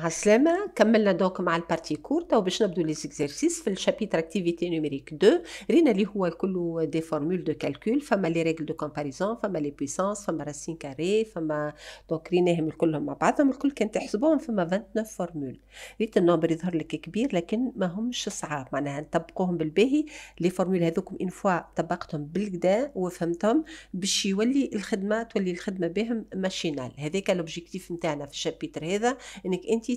عالسلامة كملنا دوك مع البارتي كورتا تو باش نبدو لي زيكزارسيس في الشابيتر اكتيفيتي نوميريك 2 رينا اللي هو كله دي فورمول دو كالكول فما لي ريغل دو كومباريزون فما لي بويسونس فما راسين كاري فما دونك ريناهم الكلهم مع بعضهم الكل كان تحسبوهم فما 29 فورمول ريت النومبر يظهر لك كبير لكن ما همش صعاب معناها نطبقوهم بالباهي لي فورمول هذوكم ان فوا طبقتهم بالكدا وفهمتهم باش يولي الخدمه تولي الخدمه بهم ماشينال هذاك لوبجيكتيف نتاعنا في الشابيتر هذا انك انت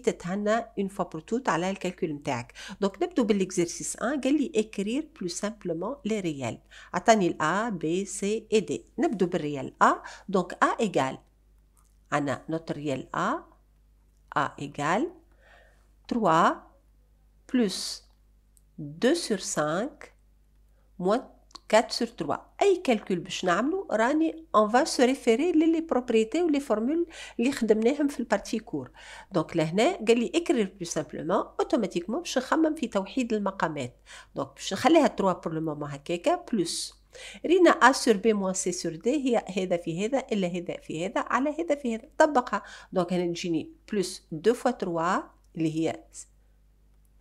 une fois pour toutes à la calculatrice. Donc, nous allons dans l'exercice 1, écrire plus simplement les réels. Attention, les a, b, c et d. Nous allons réel a. Donc, a égal. anna notre réel a. a égal 3 plus 2 sur 5 moins 4 sur 3 اي كالكول باش نعملو راني اون فا سو ريفيري للي بروبريتي ولي فورمول اللي خدمناهم في البارتي كور دونك لهنا قال لي اكري بلو سامبلومون اوتوماتيكمون باش نخمم في توحيد المقامات دونك باش نخليها 3 بور لو مومون هكاكا بلس رينا ا سور بي موان سي سور دي هي هذا في هذا الا هذا في هذا على هذا في هذا طبقها دونك هنا تجيني بلس دو فوا 3 اللي هي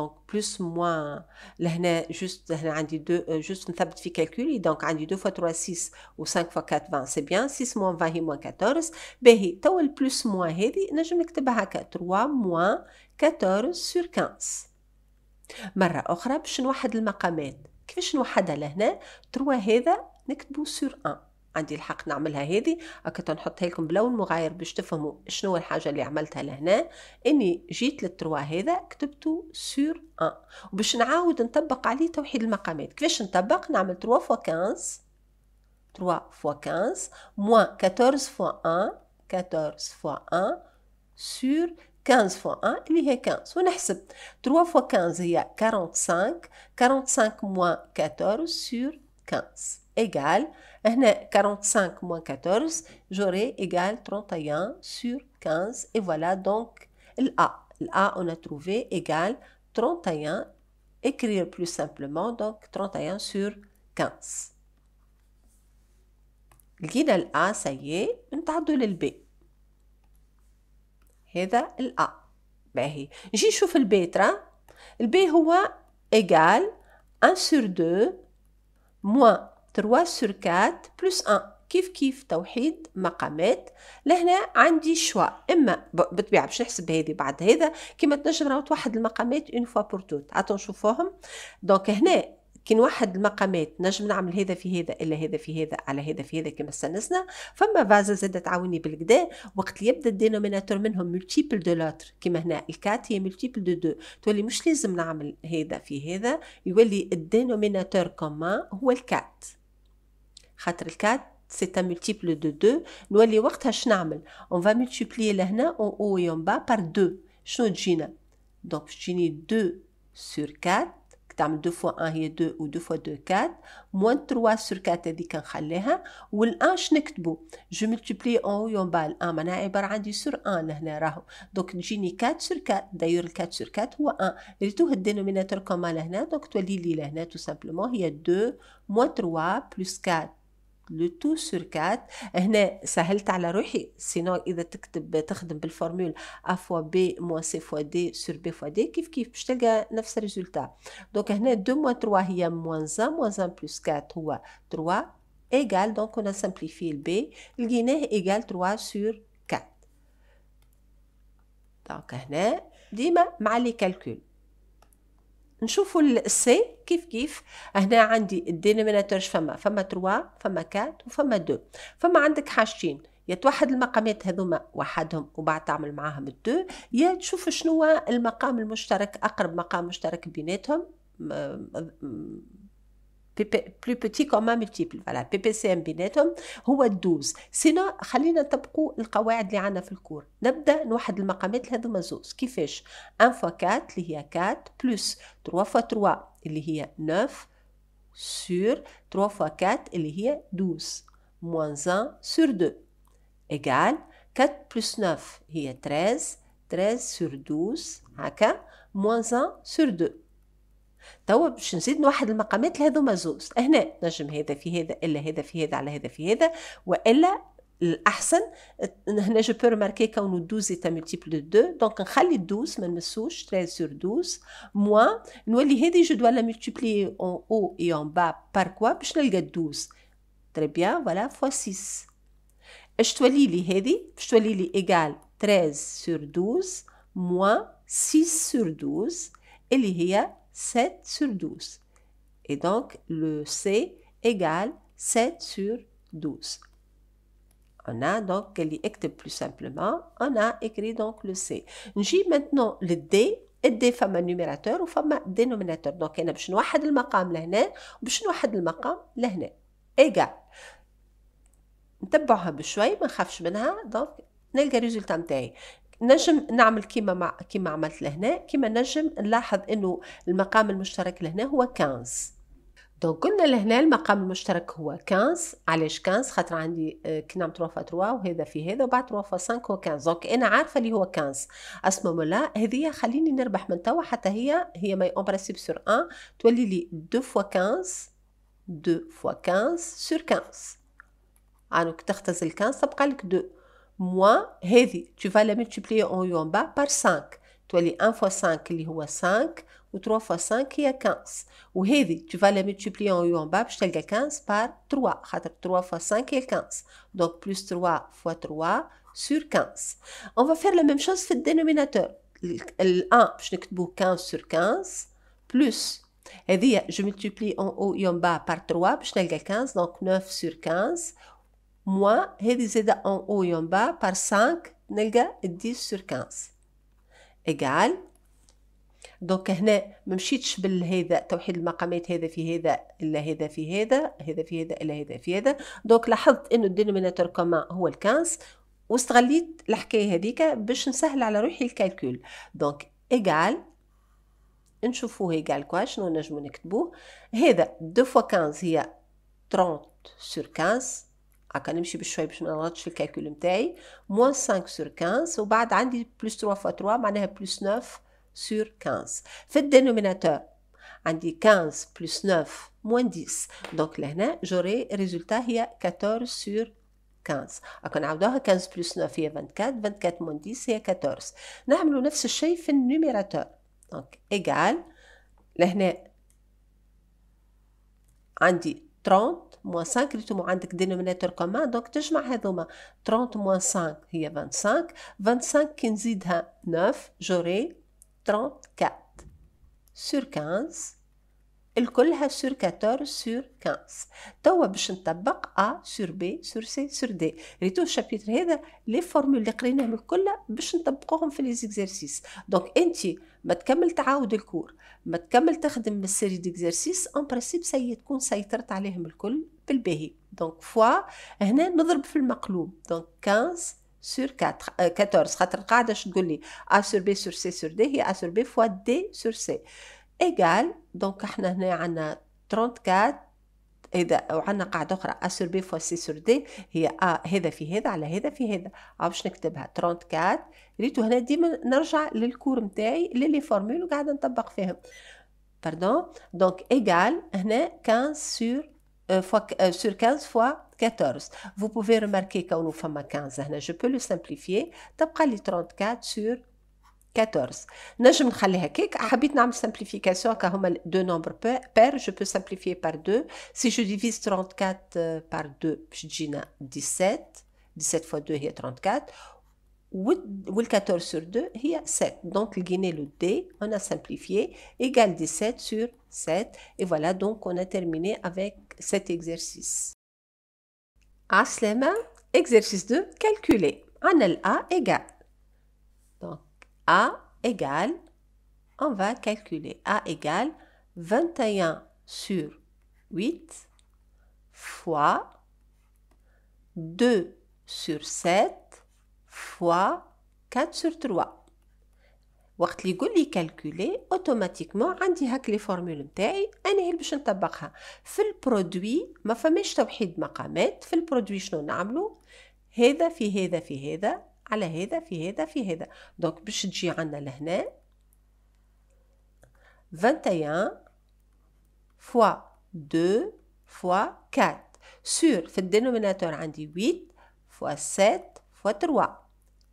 دونك بلس موان لهنا جوست هنا عندي دو جوست نثبت في كالكولي دونك عندي 2 فوا 3 6 و 5 فوا 4 20 سي بيان 6 موان 20 هي موان 14 باهي توا البلس موان هذه نجم نكتبها هكا 3 موان 14 سور 15 مرة أخرى باش نوحد المقامات كيفاش نوحدها لهنا 3 هذا نكتبو سور 1 عندي الحق نعملها هذه هكا نحطها لكم بلون مغاير باش تفهموا شنو الحاجه اللي عملتها لهنا اني جيت للتروا هذا كتبته سور ان وباش نعاود نطبق عليه توحيد المقامات كيفاش نطبق نعمل 3 فوا 15 3 فوا 15 موان 14 فوا 1 14 فوا 1 سور 15 فوا 1 اللي هي 15 ونحسب 3 فوا 15 هي 45 45 موان 14 سور 15 égale 45 moins 14 j'aurai égal 31 sur 15 et voilà donc l'A. L'A on a trouvé égal 31 écrire plus simplement donc 31 sur 15 ça y est, سيي نتعدو B. هذا A باهي نجي نشوف B. Le B, هو égal 1 sur 2 moins 3 سور 4 بلس 1 كيف كيف توحيد مقامات لهنا عندي شواء اما بطبيعة باش نحسب هذه بعد هذا كما تنجم راهو توحد المقامات اون فوا بور توت عطو نشوفوهم دونك هنا كي نوحد المقامات نجم نعمل هذا في هذا الا هذا في هذا على هذا في هذا كما استنسنا فما فازا زاد تعاوني بالكدا وقت اللي يبدا الدينوميناتور منهم ملتيبل دو لاتر كما هنا الكات هي ملتيبل دو دو تولي مش لازم نعمل هذا في هذا يولي الدينوميناتور كومان هو الكات خاطر الكات سي ان ملتيبل دو دو نولي وقتها شنعمل اون فا ملتيبلي لهنا اون او اي با بار دو شنو تجينا دونك تجيني دو سور كات تعمل دو فوا ان هي دو و دو فوا دو كات موان تروا سور كات هذيك نخليها والان شنكتبو جو ملتيبلي اون او با الان معناها عبارة عندي سور ان لهنا راهو دونك تجيني كات سور كات دايور الكات سور كات هو ان ريتوه الدينوميناتور كومان لهنا دونك تولي لي لهنا تو سامبلومون هي دو موان تروا بلوس كات لو تو سور كات هنا سهلت على روحي سينو اذا تكتب تخدم بالفورمول ا فوا بي موان سي فوا دي سور بي فوا دي كيف كيف باش تلقى نفس الريزولتا دونك هنا 2 موان 3 هي موان 1 موان 1 بلس 4 هو 3 ايغال دونك انا سامبليفي البي لقيناه ايغال le Guinée 3 4. هنا ديما مع لي كالكول نشوفوا السي كيف كيف هنا عندي الدينوميناتور فما فما 3 فما 4 وفما 2 فما عندك حاجتين يا توحد المقامات هذوما وحدهم وبعد تعمل معاهم الدو يا تشوف شنو المقام المشترك اقرب مقام مشترك بيناتهم بلو بوتي كوما ملتيبل فوالا بي بي سي ام بيناتهم هو الدوز سينا خلينا نطبقوا القواعد اللي عندنا في الكور نبدا نوحد المقامات هذوما زوز كيفاش 1 فوا 4 اللي هي 4 بلس 3 فوا 3 اللي هي 9 سور 3 فوا 4 اللي هي 12 موانز 1 سور 2 ايغال 4 بلس 9 هي 13 13 سور 12 هكا موانز 1 سور 2 توا باش نزيد نوحد المقامات لهذوما زوز هنا نجم هذا في هذا الا هذا في هذا على هذا في هذا والا الاحسن هنا جو بور ماركي كونو 12 ايتا ملتيبل دو 2 دونك نخلي 12 ما نمسوش 13 سور 12 موان نولي هذه جو دوا لا ملتيبلي اون او اي اون با بار كوا باش نلقى 12 تري بيان فوالا فوا 6 اش تولي لي هذه باش تولي لي ايكال 13 سور 12 موان 6 سور 12 اللي هي 7 sur 12. Et donc, le C égale 7 sur 12. On a donc, qu'elle plus simplement, on a écrit donc le C. J'ai maintenant le D, et D femme numérateur ou femme dénominateur. Donc, on a un de le maqam l'hne, un de le maqam l'hne. Égal. نتبعها بشوي ما نخافش منها donc. نلقى تاعي نجم نعمل كيما مع كيما عملت لهنا كيما نجم نلاحظ انه المقام المشترك لهنا هو 15 دونك قلنا لهنا المقام المشترك هو 15 علاش 15 خاطر عندي كنام 3 فا 3 وهذا في هذا وبعد 3 فا 5 هو 15 دونك انا عارفه اللي هو 15 اسمع لا هذه خليني نربح من توا حتى هي هي ماي اون برانسيب سور 1 تولي لي 2 فوا 15 2 فوا 15 سور 15 انا كنت اختزل 15 تبقى لك 2 moins هذه tu vas la multiplier en haut en bas par 5 les 1 fois 5 y a 5 ou 3 fois 5 est 15 Ou tu vas la multiplier en haut en bas 15 par 3 3 fois 5 est 15 donc plus 3 fois 3 sur 15 on va faire la même chose في الدينوميناتور ال 1 باش نكتبوه 15 sur 15 plus je multiplie en haut et en bas par 3 باش 15 donc 9 sur 15 موا هذه زادة أون او يون با بار 5 نلقى 10 سور 15 ايكال دونك هنا ما مشيتش بالهذا توحيد المقامات هذا في هذا الا هذا في هذا هذا في هذا الا هذا في هذا دونك لاحظت انه الدينوميناتور كومان هو الكانس واستغليت الحكايه هذيك باش نسهل على روحي الكالكول دونك ايكال نشوفوه ايكال كوا شنو نجمو نكتبوه هذا دو فوا 15 هي 30 سور 15 هكا نمشي بالشوي باش ما نغلطش في الكالكول نتاعي موان 5 سور 15 وبعد عندي بلوس 3 فوا 3 معناها بلوس 9 سور 15 في الدينوميناتور عندي 15 بلوس 9 موان 10 دونك لهنا جوري ريزولتا هي 14 سور 15 هكا نعاودوها 15 بلوس 9 هي 24 24 موان 10 هي 14 نعملو نفس الشيء في النوميراتور دونك ايكال لهنا عندي 30 موان 5 اللي ريتو عندك دينوميناتور كومان دونك تجمع هذوما 30 موان 5 هي 25 25 كي نزيدها 9 جوري 34 سور 15 الكلها سور 14 سور 15 توا باش نطبق ا سور بي سور سي سور دي ريتو الشابيتر هذا لي فورمول اللي قريناهم الكل باش نطبقوهم في لي زيكزارسيس دونك انت ما تكمل تعاود الكور ما تكمل تخدم بالسيري ديكزرسيس اون برانسيب سي تكون سيطرت عليهم الكل بالباهي دونك فوا هنا نضرب في المقلوب دونك 15 سور 14 خاطر القاعده اش تقول لي ا سور بي سور سي سور دي هي ا سور بي فوا دي سور سي ايغال دونك احنا هنا عندنا 34 اذا وعندنا قاعده اخرى ا سور بي فوا سي سور دي هي ا هذا في هذا على هذا في هذا عاوش نكتبها 34 donc هنا égal 15 sur euh, fois, euh, sur 15 fois 14 vous pouvez remarquer كونه فما 15 هنا je peux le simplifier تبقى لي 34 sur 14 نجم نخليها حبيت simplification كا deux nombres je peux simplifier par 2 si je divise 34 euh, par 2 je تجينا 17 17 fois 2 هي 34 le 14 sur 2 il y a 7 donc guinée, le D on a simplifié égale 17 sur 7 et voilà donc on a terminé avec cet exercice Aslema, exercice 2 calculer On a A égale donc A égale on va calculer A égale 21 sur 8 fois 2 sur 7 فوا 4 سور 3 وقت لي يقول لي كالكولي اوتوماتيكمون عندي هاك لي فورمول نتاعي انا هي باش نطبقها في البرودوي ما فماش توحيد مقامات في البرودوي شنو نعملو هذا في هذا في هذا على هذا في هذا في هذا دونك باش تجي عندنا لهنا 21 فوا 2 فوا 4 سور في الدينوميناتور عندي 8 فوا 7 فوا 3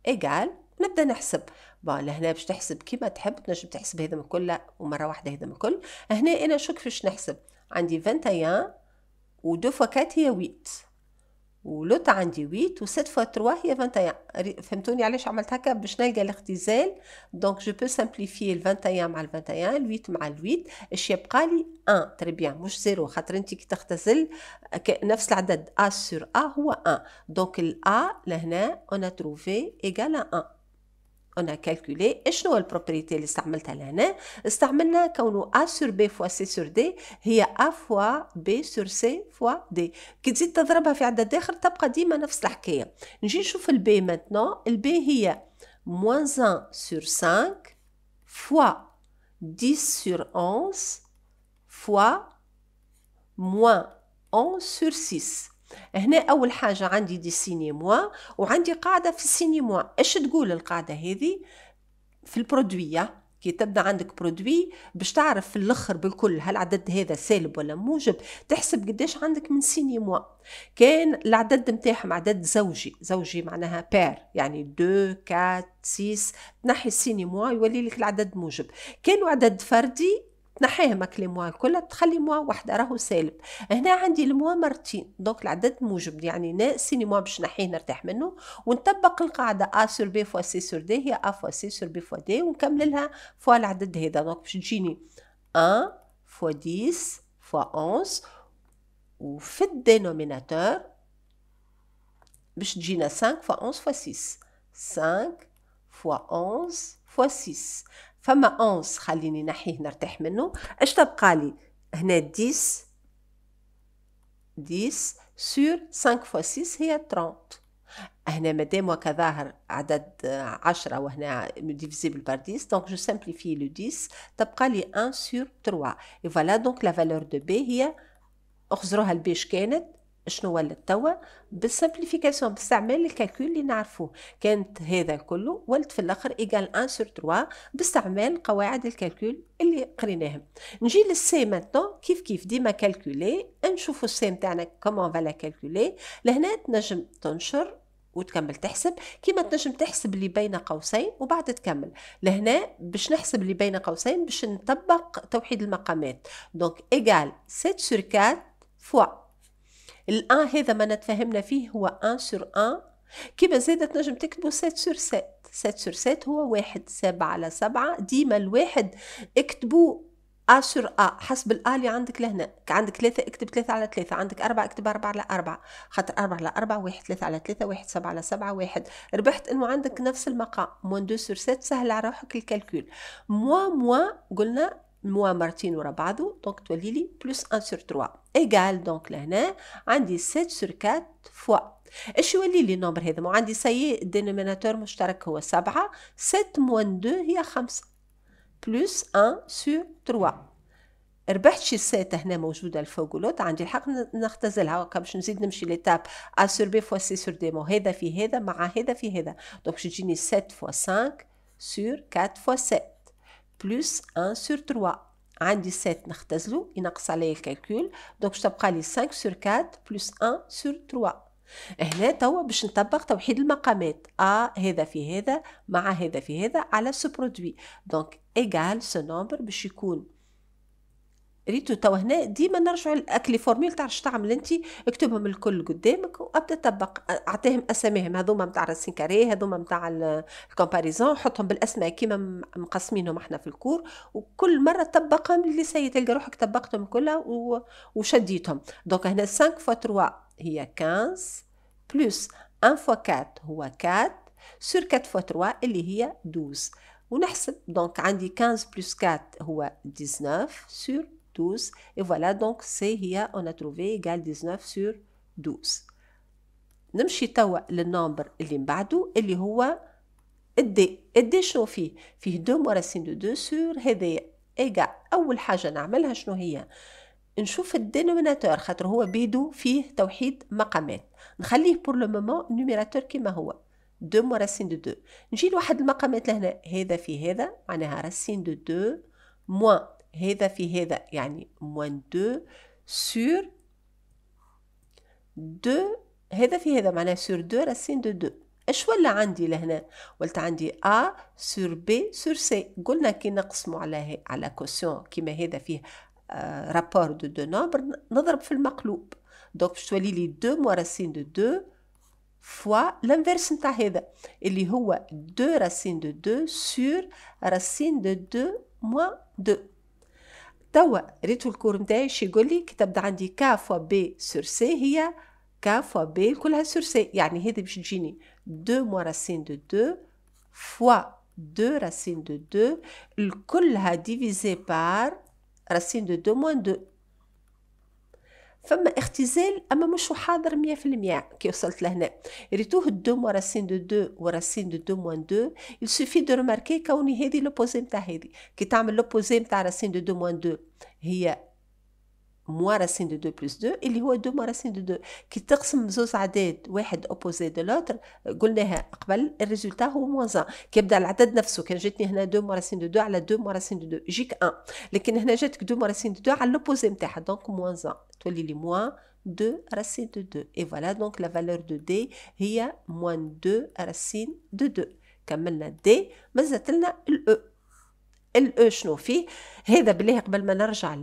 اجعل نبدا نحسب بون لهنا باش تحسب كيما تحب تنجم تحسب هذا من كل ومره واحده هذا من كل هنا انا شو كيفاش نحسب عندي 21 و 2 فوا 4 هي 8 ولوت عندي 8 و7 فوا 3 هي 21 فهمتوني علاش عملت هكا باش نلقى الاختزال دونك جو بو سامبليفي ال 21 مع ال 21 8 مع ال 8 اش يبقى لي 1 تري بيان مش زيرو خاطر انت كي تختزل نفس العدد ا سور ا هو 1 دونك ال ا لهنا اون تروفي ا 1 انا كالكولي شنو البروبريتي اللي استعملتها لهنا استعملنا كونو ا سور بي فوا سي سور دي هي ا فوا بي سور سي فوا دي كي تزيد تضربها في عدد اخر تبقى ديما نفس الحكايه نجي نشوف البي مانتنون البي هي موانز 1 سور 5 فوا 10 سور 11 فوا موان 11 سور 6. هنا اول حاجه عندي دي سيني موا وعندي قاعده في السيني موا اش تقول القاعده هذه في البرودوي كي تبدا عندك برودوي باش تعرف في الاخر بالكل هل العدد هذا سالب ولا موجب تحسب قداش عندك من سيني موا كان العدد نتاعهم عدد زوجي زوجي معناها بير يعني دو كات سيس تنحي السيني موا يولي لك العدد موجب كانوا عدد فردي تنحيه ماك لي موا كلها تخلي موا وحده راهو سالب هنا عندي الموا مرتين دونك العدد موجب يعني ناقصني موا باش نحيه نرتاح منه ونطبق القاعده ا سور بي فوا سي سور دي هي ا فوا سي سور بي فوا دي ونكمل لها فوا العدد هذا دونك باش تجيني 1 فوا 10 فوا 11 وفي الدينوميناتور باش تجينا 5 فوا 11 فوا 6 5 فوا 11 فوا 6 فما 11 خليني نحيه نرتاح منه اش تبقى لي هنا 10 10 سور 5 فوا 6 هي 30 هنا مادام وكا ظاهر عدد 10 وهنا ديفيزيبل بار 10 دونك جو سامبليفي لو 10 تبقى لي 1 سور 3 اي فوالا دونك لا فالور دو بي هي اخزروها البيش كانت شنو ولد توا بالسمبليفيكاسيون باستعمال الكالكول اللي نعرفوه كانت هذا كله ولد في الاخر ايجال 1 سور 3 باستعمال قواعد الكالكول اللي قريناهم نجي للسي ماتون كيف كيف ديما كالكولي نشوفوا السي نتاعنا كومون فالا كالكولي لهنا تنجم تنشر وتكمل تحسب كيما تنجم تحسب اللي بين قوسين وبعد تكمل لهنا باش نحسب اللي بين قوسين باش نطبق توحيد المقامات دونك ايغال 7 سور 4 فوا الان هذا ما نتفهمنا فيه هو ان سور ان كيما زادة تنجم تكتبوا 7 سور 7 7 سور 7 هو واحد سبعة على سبعة ديما الواحد اكتبوا ا سور ا حسب الا اللي عندك لهنا عندك ثلاثة اكتب ثلاثة على ثلاثة عندك أربعة اكتب أربعة على أربعة خاطر أربعة على أربعة واحد ثلاثة على ثلاثة واحد سبعة على سبعة واحد ربحت إنه عندك نفس المقام موان دو سور سات سهل على روحك الكالكول موا موا قلنا موا مرتين ورا بعضو دونك تولي لي بلس 1 سور 3 ايغال دونك لهنا عندي 7 سور 4 فوا اش يولي لي نومبر هذا مو عندي سي الدينوميناتور مشترك هو 7 7 موان 2 هي 5 بلس 1 سور 3 ربحت شي سيت هنا موجوده الفوق ولوت عندي الحق نختزلها هكا باش نزيد نمشي ليتاب ا سور بي فوا سي سور مو هذا في هذا مع هذا في هذا دونك باش تجيني 7 فوا 5 سور 4 فوا 7 بلس 1 سور 3 عندي 7 نختزلو ينقص عليا الكالكول دونك باش تبقى لي 5 سور 4 بلس 1 سور 3 هنا توا باش نطبق توحيد المقامات ا آه هذا في هذا مع هذا في هذا على سو برودوي دونك ايغال سو نومبر باش يكون ريتو توا هنا ديما نرجعوا للاكلي فورميل تاع تعمل انت اكتبهم الكل قدامك وابدا طبق اعطيهم اساميهم هذوما نتاع السينكاري هذوما نتاع الكومباريزون حطهم بالاسماء كيما مقسمينهم احنا في الكور وكل مره طبقهم اللي سي تلقى روحك طبقتهم كلها وشديتهم دونك هنا 5 فوا 3 هي 15 بلس 1 فوا 4 هو 4 سور 4 فوا 3 اللي هي 12 ونحسب دونك عندي 15 بلس 4 هو 19 سور 12. Et voilà, donc c'est هي on a trouvé égal 19 sur 12. نمشي توا للنمبر اللي من بعده اللي هو الدي الدي شنو فيه فيه دو مراسين دو دو سور هذا ايجا اول حاجه نعملها شنو هي نشوف الدينوميناتور خاطر هو بيدو فيه توحيد مقامات نخليه بور لو مومون نوميراتور كيما هو دو مو راسين دو دو نجي لواحد المقامات لهنا هذا في هذا معناها راسين دو دو موان هذا في هذا يعني موان دو سور دو هذا في هذا معناه سور دو راسين دو دو اش ولا عندي لهنا ولت عندي ا سور بي سور سي قلنا كي نقسمو على على كوسيون كيما هذا فيه رابور دو دو نومبر نضرب في المقلوب دونك باش تولي لي دو موا راسين دو دو فوا لانفيرس نتاع هذا اللي هو دو راسين دو دو سور راسين دو دو موا دو توا ريتو الكور نتاعي شي يقول لي كي عندي ك فوا بي سور سي هي ك فوا بي كلها سور سي يعني هذه باش تجيني دو موا راسين دو دو فوا دو راسين دو دو الكلها ديفيزي بار راسين دو دو موان دو فما اختزال اما مش حاضر 100% كي وصلت لهنا ريتوه دو موا راسين دو دو وراسين دو دو موان دو il suffit de remarquer كوني هذه لوبوزي نتاع هذه كي تعمل لوبوزي نتاع راسين دو دو موان دو هي موا راسين دو دو بلس دو اللي هو دو موا راسين دو دو كي تقسم زوز عداد واحد اوبوزي دو لوتر قلناها قبل الريزولتا هو موان زان كي يبدا العدد نفسه كان جاتني هنا دو موا راسين دو دو على دو موا راسين دو دو يجيك ان لكن هنا جاتك دو موا راسين دو دو على لوبوزي نتاعها دونك موان زان تولي لي موان 2 راسين دو 2 اي فوالا donc لا فالور دو d هي موان 2 راسين دو 2 كملنا d مازالت لنا الاو e. الأو شنو فيه هذا بالله قبل ما نرجع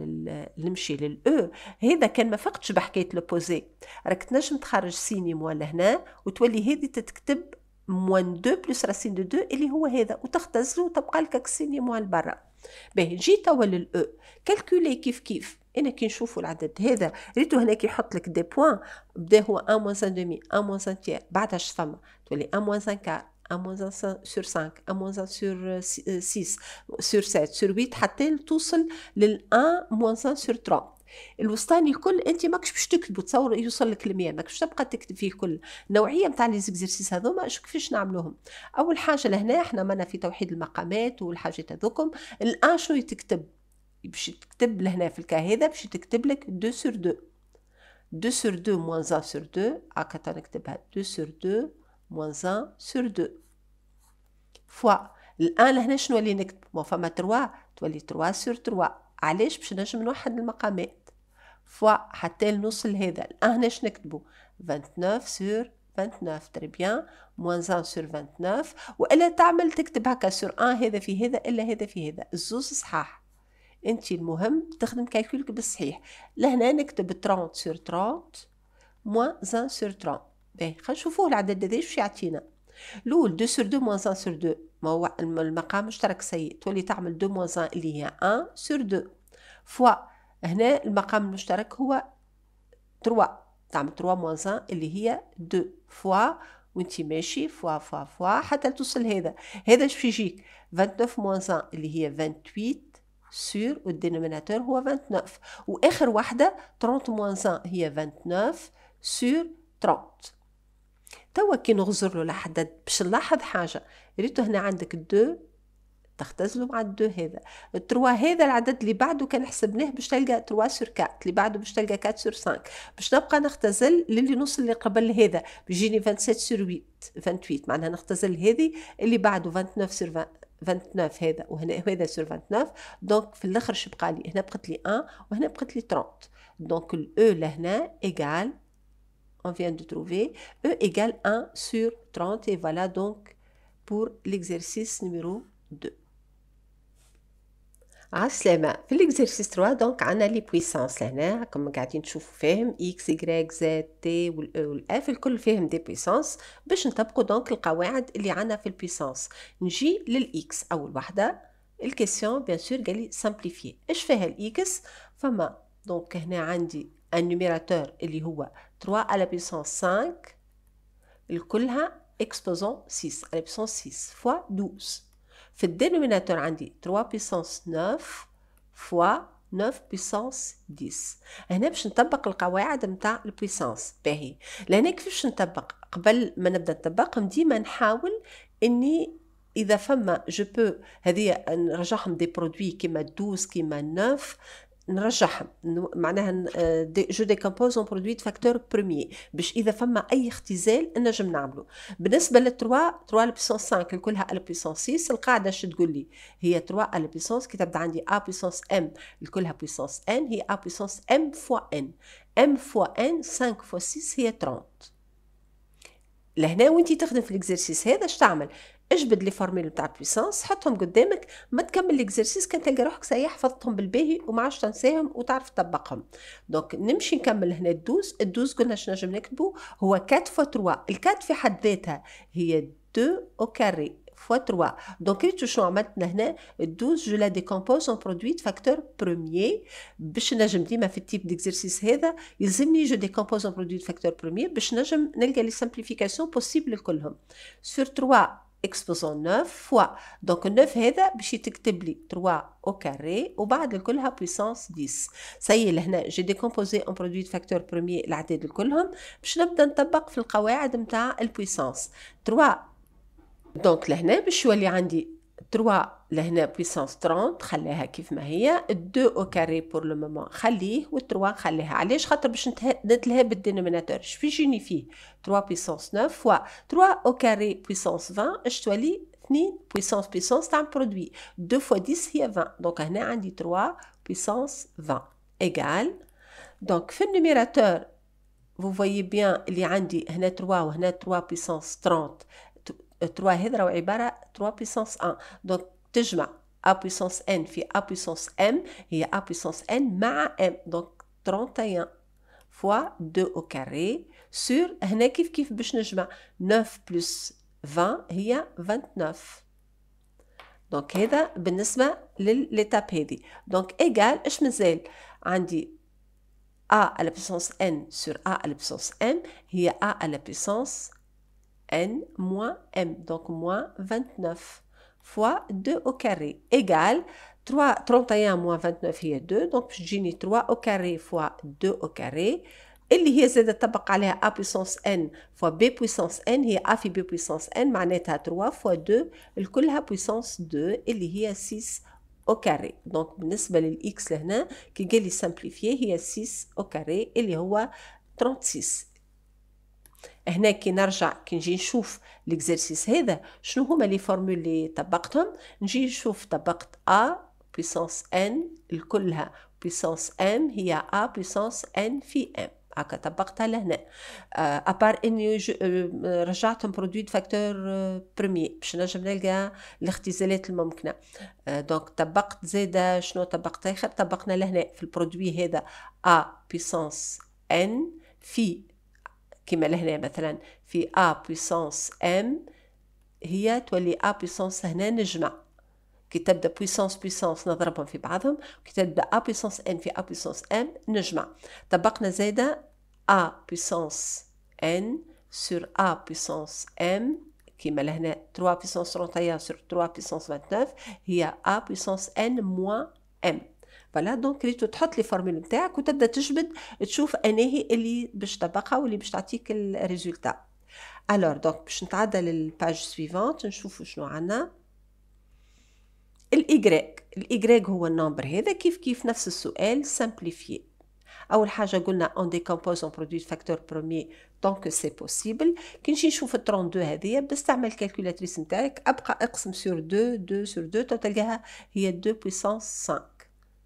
نمشي للأو هذا كان ما فقتش بحكاية لوبوزي راك تنجم تخرج سينيم ولا هنا وتولي هذه تتكتب موان دو بلس راسين دو دو اللي هو هذا وتختزله وتبقى لك سيني موان برا باهي جي توا للأو كالكولي كيف كيف انا كي نشوفوا العدد هذا ريتو هناك يحط لك دي بوان بدا هو 1 موان 5 دومي 1 موان 5 بعدها اش ثما تولي 1 موان 5 كار à moins 1 sur 5 à moins 1 sur 6 euh, euh, sur 7 sur 8 حتى توصل لل 1 moins 1 sur 3 الوسطاني الكل انت ماكش باش تكتبه تصور يوصل لك ل 100 ماكش تبقى تكتب فيه كل نوعيه نتاع لي زيكزيرسيس هذوما شو كيفاش نعملوهم اول حاجه لهنا احنا مانا في توحيد المقامات والحاجات هذوكم الان شو تكتب باش تكتب لهنا في الكا هذا باش تكتب لك 2 سور 2 2 سور 2 موان 1 سور 2 هكا نكتبها 2 سور 2 moins 1 sur 2 فوا الان لهنا شنو اللي نكتب مو فما 3 تولي 3 سور 3 علاش باش نجم نوحد المقامات فوا حتى نوصل لهذا الان هنا شنو نكتبو 29 سور 29 تري بيان موان 1 سور 29 والا تعمل تكتب هكا سور 1 هذا في هذا الا هذا في هذا الزوز صحاح انت المهم تخدم كالكولك بالصحيح لهنا نكتب 30 سور 30 موان 1 سور 30 باهي خلينا نشوفوه العدد هذا واش يعطينا الاول 2 سور 2 موان 1 سور 2 ما هو المقام مشترك سيء تولي تعمل 2 موان 1 اللي هي 1 سور 2 فوا هنا المقام المشترك هو 3 تعمل 3 موان 1 اللي هي 2 فوا وانت ماشي فوا فوا فوا حتى توصل هذا هذا شو يجيك 29 موان 1 اللي هي 28 سور والدينوميناتور هو 29 واخر واحده 30 موان 1 هي 29 سور 30 توا كي نغزر له لحدد باش نلاحظ حاجه ريتو هنا عندك دو تختزلوا مع الدو هذا التروا هذا العدد اللي بعده كان حسبناه باش تلقى تروا سور كات اللي بعده باش تلقى كات سور 5 باش نبقى نختزل للي نوصل اللي قبل هذا بيجيني 27 سور 8 28 معناها نختزل هذه اللي بعده 29 سور 20 29 هذا وهنا هذا سور 29 دونك في الاخر شبقى لي هنا بقت لي 1 وهنا بقت لي 30 دونك الاو لهنا ايكال on vient de trouver, E égale 1 sur 30. Et voilà donc pour l'exercice numéro 2. عسلامة في l'exercice 3 a les puissances. بويسونس لهنا راكم قاعدين تشوفوا fait X, y Z, T, z t والاف الكل فيهم دي بويسونس باش نطبقوا دونك القواعد اللي عندنا في le نجي La اول question, الكيسيون بيان سور قال لي سامبليفي اش فيها الاكس فما دونك هنا عندي النيميراتور اللي هو 3 على بيسونس 5 الكلها اكسبوزون 6 على بيسونس 6 فوا 12 في الدينوميناتور عندي 3 بيسونس 9 فوا 9 بيسونس 10 هنا باش نطبق القواعد نتاع البيسونس باهي لهنا كيفاش نطبق قبل ما نبدا نطبق ديما نحاول اني اذا فما جو بو هذه نرجعهم دي برودوي كيما 12 كيما 9 نرجعهم معناها آه، جو دي كومبوز اون برودوي فاكتور برومي باش اذا فما اي اختزال نجم نعملو بالنسبه 3 3 بيسونس 5 كلها ال بيسونس 6 القاعده اش تقول لي هي 3 ال بيسونس كي تبدا عندي ا بيسونس ام كلها بيسونس ان هي ا بيسونس ام فوا ان ام فوا ان 5 فوا 6 هي 30 لهنا وانت تخدم في الاكزرسيس هذا اش تعمل اجبد لي فورميل تاع بويسونس حطهم قدامك ما تكمل ليكزرسيس كان تلقى روحك سيح حفظتهم بالباهي وما عادش تنساهم وتعرف تطبقهم دونك نمشي نكمل هنا الدوز الدوز قلنا شنو نجم نكتبو هو 4 فوا 3 الكات في حد ذاتها هي 2 او كاري فوا 3. دونك Donc, nous avons 12, je la décompose en produit de فاكتور برومي باش نجم ديما في التيب ديكزرسيس هذا يلزمني جو ديكومبوز ان برودوي دو فاكتور برومي باش نجم نلقى لي سامبليفيكاسيون بوسيبل لكلهم سور 3 اكسبوزون 9 فوا دونك 9 هذا باش تكتب لي 3 او كاري وبعد الكلها بويسونس 10 سي لهنا جي دي كومبوزي اون برودوي دو فاكتور بروميي الاعداد الكلهم باش نبدا نطبق في القواعد نتاع البويسونس 3 دونك لهنا باش يولي عندي 3 لهنا بويسونس 30 خليها كيف ما هي 2 او كاري بور لو مومون خليه و 3 خليها علاش خاطر باش نتلهى بالدينوميناتور في جيني فيه 3 بويسونس 9 فوا 3 او كاري بويسونس 20 اش تولي 2 بويسونس بويسونس تاع برودوي 2 فوا 10 هي 20 دونك هنا عندي 3 بويسونس 20 ايغال دونك في النوميراتور vous voyez bien اللي عندي هنا 3 وهنا 3 puissance 30 3 هذه راهو عباره 3 بويسونس 1 دونك تجمع A بويسونس N في A بويسونس M هي A بويسونس N مع M دونك 31 فوا 2 او كاري سور هنا كيف كيف باش نجمع 9 بلس 20 هي 29 دونك هذا بالنسبه للتاب هذي دونك إيجال اش مازال عندي a à la puissance n sur a à la puissance m هي a à la puissance n moins m, donc moins 29 fois 2 au carré égale 3, 31 moins 29 a 2 Donc, j'ai 3 au carré fois 2 au carré Et اللي هي de tabac, عليها a puissance n fois b puissance n y a b puissance n à 3 fois 2 à puissance 2 y a 6 au carré Donc, بالنسبة للx لهنا est قال لي 6 au carré y a 36 هنا كي نرجع كي نجي نشوف ليكزيرسيس هذا شنو هما لي فورمول لي طبقتهم نجي نشوف طبقت ا بيسونس ان الكلها بيسونس ام هي ا بيسونس ان في ام هكا طبقتها لهنا ابار آه، اني آه، رجعتهم برودوي دو فاكتور برومي باش نجم نلقى الاختزالات الممكنه دونك آه، طبقت زيد شنو طبقت اخر طبقنا لهنا في البرودوي هذا ا بيسونس ان في كما لهنا مثلا في A بويسانس M هي تولي A بويسانس هنا نجمع كي تبدا بويسانس بويسانس نضربهم في بعضهم كي تبدا A بويسانس N في A بويسانس M نجمع طبقنا زيدا A بويسانس N sur A puissance M كما لهنا 3 puissance 31 sur 3 puissance 29 هي A puissance N moins M فلا دونك ريتو تحط لي فورمول نتاعك وتبدا تجبد تشوف اناهي اللي باش تطبقها واللي باش تعطيك الريزولتا الوغ دونك باش نتعدى للباج سويفونت نشوفوا شنو عندنا الايغريك الايغريك هو النمبر هذا كيف كيف نفس السؤال سامبليفي اول حاجه قلنا اون ديكومبوز اون برودوي فاكتور برومي طون كو سي بوسيبل كي نجي نشوف 32 هذه بستعمل الكالكولاتريس نتاعك ابقى اقسم سور 2 2 سور 2 تلقاها هي 2 بويسونس 5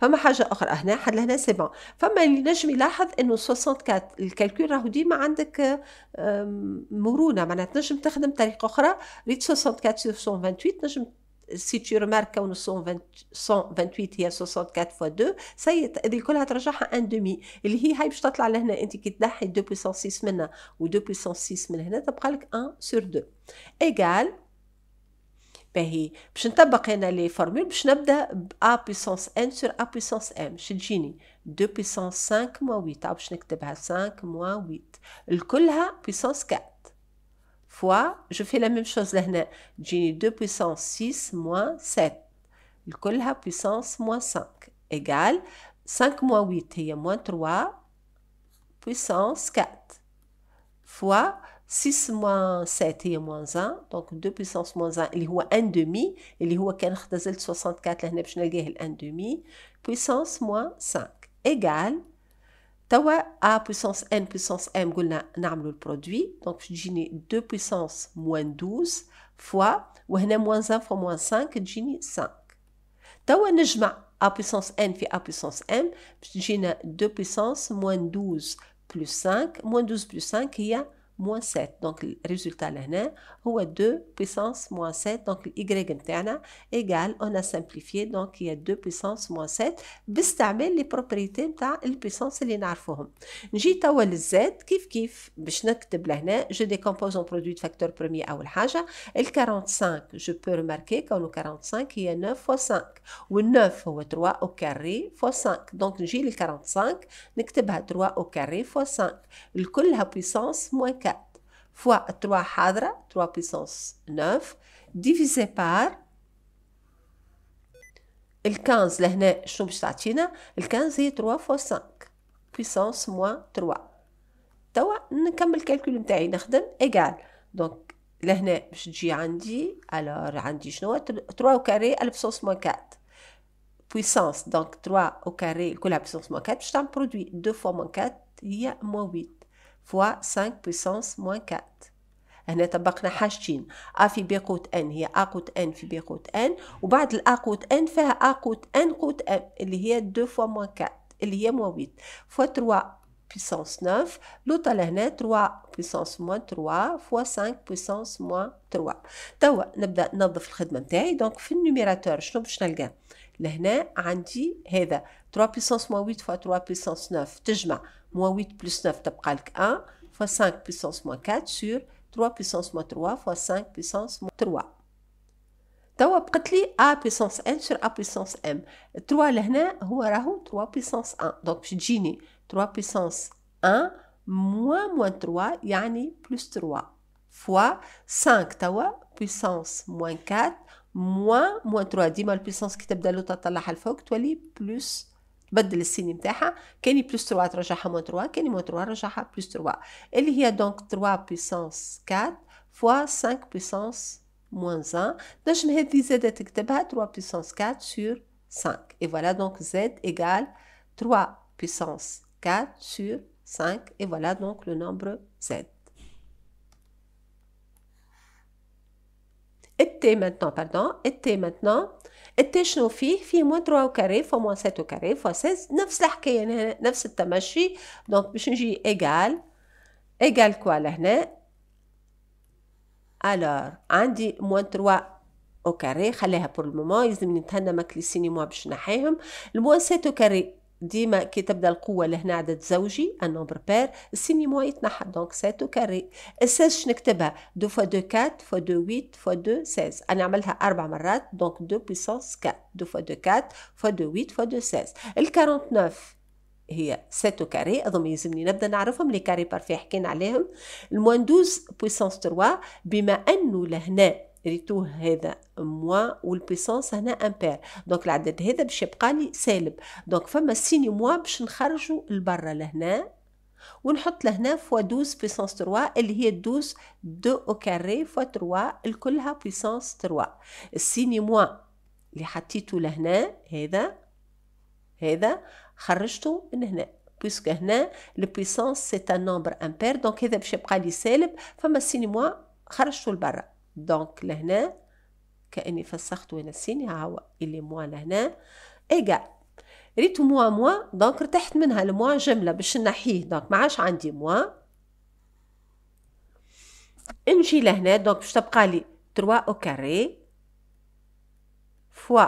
فما حاجه اخرى هنا حد لهنا سي بون فما اللي نجم يلاحظ انه 64 الكالكول راهو ديما عندك مرونه معناها تنجم تخدم طريقه اخرى ريت 64 سور 128 نجم سي تي رمارك كون 128 هي 64 فوا 2 سي هذه كلها ترجعها ان دومي اللي هي هاي باش تطلع لهنا انت كي تنحي 2 بويسون 6 منها و 2 بويسون 6 من هنا تبقى لك 1 سور 2 ايكال باهي باش نطبق انا لي فورمول باش نبدا ب ا بويسونس ان سور ا بويسونس ام باش تجيني 2 بويسونس 5 موا 8 باش نكتبها 5 موا 8 الكلها بويسونس 4 فوا جو في لا ميم شوز لهنا تجيني 2 بويسونس 6 موا 7 الكلها بويسونس موا 5 ايغال 5 موا 8 هي موا 3 بويسونس 4 فوا 6 moins 7 et- moins 1 Donc, 2 puissance moins 1 il y a 1 demi. Il y a 64 il y a 1 demi. puissance moins 5 égal à a puissance n puissance m قلنا produit donc دونك باش 2 puissance moins 12 ou وهنا moins 1 fois moins 5 تجيني 5 توا a puissance n fi a puissance m باش 2 puissance moins 12 plus 5 moins 12 plus 5 il y a moins 7 donc le résultat là hein. هو 2 puissance moins 7 donc y interne égal on a simplifié donc il y a 2 puissance moins 7 bis les بروبريتي نتاع البيسانس اللي نعرفوهم نجي Z للز كيف كيف باش نكتب لهنا je décompose en produit de facteur premier Le حاجه 45 je peux remarquer que 45 il y a 9 fois 5 ou 9 هو 3 au carré fois 5 donc j'ai le 45 نكتبها 3 au carré fois 5 la puissance moins 4 fois 3 hadra, 3 puissance 9, divisé par le 15 le باش 15 est 3 fois 5 puissance moins 3 توا نكمل الكالكول نتاعي نخدم égal. دونك لهنا باش تجي عندي alors عندي شنو 3 او كاري على 4 Puissance, donc, 3 carré, كاري la puissance moins 4 باش تعمل برودوي 2 fois moins 4 a moins 8 فوا 5 بويسونس موان 4 هنا طبقنا حاجتين ا في بي قوت ان هي ا قوت ان في بي قوت ان وبعد الا قوت ان فيها ا قوت ان قوت ان اللي هي 2 فوا موان 4 اللي هي موان 8 فوا 3 puissance 9 لوطا لهنا 3 puissance موان 3 فوا 5 puissance موان 3 توا نبدا ننظف الخدمه نتاعي دونك في النيميراتور شنو باش نلقى لهنا عندي هذا 3 puissance موان 8 فوا 3 puissance 9 تجمع moins 8 plus 9, tu as 1 fois 5 puissance moins 4 sur 3 puissance moins 3 fois 5 puissance moins 3 توا بقت لي A puissance N sur a puissance m. 3 لهنا هو 3 puissance 1 Donc, باش 3 puissance 1 moins موان 3 يعني plus 3 fois 5 توا puissance 4 موان موان 3 ديما البيسونس كي تبدا لو تطلعها الفوق تولي plus. Il y a donc 3 puissance 4 fois 5 puissance moins 1. Je vais que 3 puissance 4 sur 5. Et voilà donc Z égale 3 puissance 4 sur 5. Et voilà donc le nombre Z. Et maintenant, pardon, et T maintenant. شنو فيه فيه موان تروا كاري فوا موان ساتو كاري فوا سيز نفس الحكايه هنا نفس التمشي دونك باش نجي إيكال إيكال كوا لهنا الور عندي موان تروا او كاري خليها بور المومون يلزمني نتهنى ما كليسيني موا باش نحيهم الموان ساتو كاري ديما كي تبدا القوه لهنا عدد زوجي ان نومبر بير السيني موا يتنحى دونك 7 كاري الساس شنو نكتبها دو فوا دو كات فوا دو ويت فوا دو 16 انا عملها اربع مرات دونك دو بويسونس 4 دو فوا دو كات فوا دو ويت فوا دو 16 ال 49 هي 7 كاري اظن يلزمني نبدا نعرفهم لي كاري بارفي حكينا عليهم الموان 12 بويسونس 3 بما انه لهنا ريتو هذا موا والبيسونس هنا امبير دونك العدد هذا باش يبقى لي سالب دونك فما سيني موا باش نخرجو لبرا لهنا ونحط لهنا فوا 12 بيسونس 3 اللي هي 12 دو او كاري فوا 3 الكلها بيسونس 3 السيني موا اللي حطيته لهنا هذا هذا خرجته من هنا بويسك هنا البيسونس سي ان نومبر امبير دونك هذا باش يبقى لي سالب فما سيني موا خرجته لبرا دونك لهنا كاني فسخت وين السين هو اللي موا لهنا ايجا ريت موا موا دونك ارتحت منها الموا جمله باش نحيه دونك ما عادش عندي موا نجي لهنا دونك باش تبقى لي 3 او كاري فوا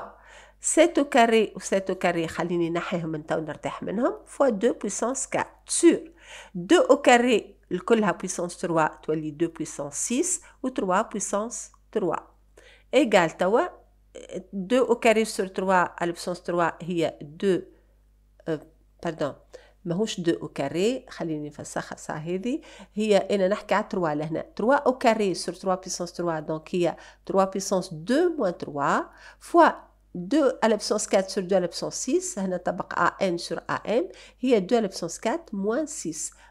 7 او كاري و 7 او كاري خليني نحيهم من ونرتاح نرتاح منهم فوا 2 بويسونس 4 سور 2 او كاري Le puissance 3, tu puissance 6 ou 3 puissance 3. Égal, tawa 2 au carré sur 3 à puissance 3, il y a 2, euh, pardon, je au carré au carré ne sais pas, je 3 il pas, je ne sais a je ne 2 على بسونس 4 سور 2 على بسونس 6 هنا طبق ان سور ام هي 2 على بسونس 4 موان 6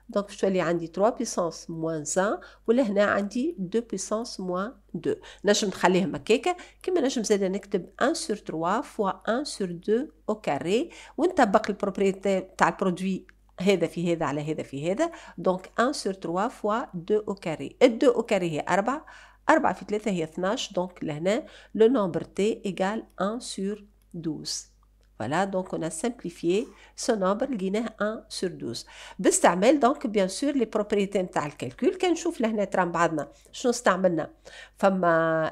دونك باش تولي عندي 3 بيسونس موان 1 ولا هنا عندي 2 بيسونس موان 2 نجم نخليهم هكاك كما نجم زاد نكتب 1 سور 3 فوا 1 سور 2 او كاري ونطبق البروبريتي تاع البرودوي هذا في هذا على هذا في هذا دونك 1 سور 3 فوا 2 او كاري 2 او كاري هي 4 4 في 3 هي 12 دونك لهنا لو نومبر تي ايغال 1 سور 12 فوالا دونك انا سامبليفيي سو نومبر لقيناه 1 سور 12. باستعمال دونك بيان سور لي بروبريتي نتاع الكالكول، كنشوف نشوف لهنا ترى بعضنا شنو استعملنا؟ فما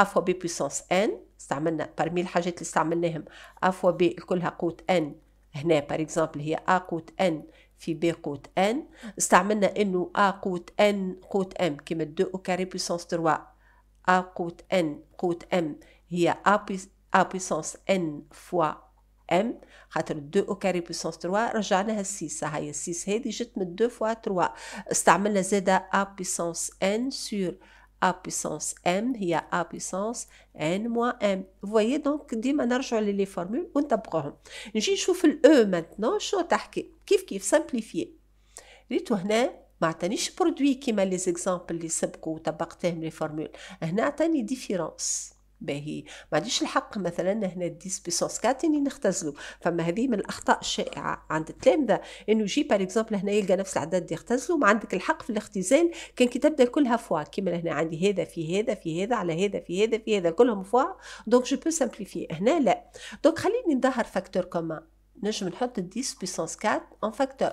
A fois B puissance N استعملنا parmi الحاجات اللي استعملناهم A fois B كلها قوت ان هنا باغ اكزومبل هي ا قوت ان في ب قوت ان استعملنا انه ا قوت ان قوت ام كيما دو او كاري بيسونس 3 ا قوت ان قوت ام هي ا بيسونس ان فوا ام خاطر 2 او كاري بويسونس 3 رجعناها السيس هاي السيس هذه جت من 2 فوا 3 استعملنا زاده ا بويسونس ان سور A puissance M, il y a A puissance N moins M. Vous voyez donc, je vais vous faire les formules. Je vais vous le E maintenant. Je vais vous faire simplifier. Je vais vous faire les produits qui les exemples. Je vais vous faire les formules. Je vais faire les différences. باهي ما عنديش الحق مثلا هنا ديس بيسونس كات اني فما هذه من الاخطاء الشائعه عند التلامذه انه جي باغ اكزومبل هنا يلقى نفس العدد يختزلو ما عندك الحق في الاختزال كان كي تبدا كلها فوا كيما هنا عندي هذا في هذا في هذا على هذا في هذا في هذا كلهم فوا دونك جو بو سامبليفي هنا لا دونك خليني نظهر فاكتور كوما نجم نحط 10 بيسونس 4 ان فاكتور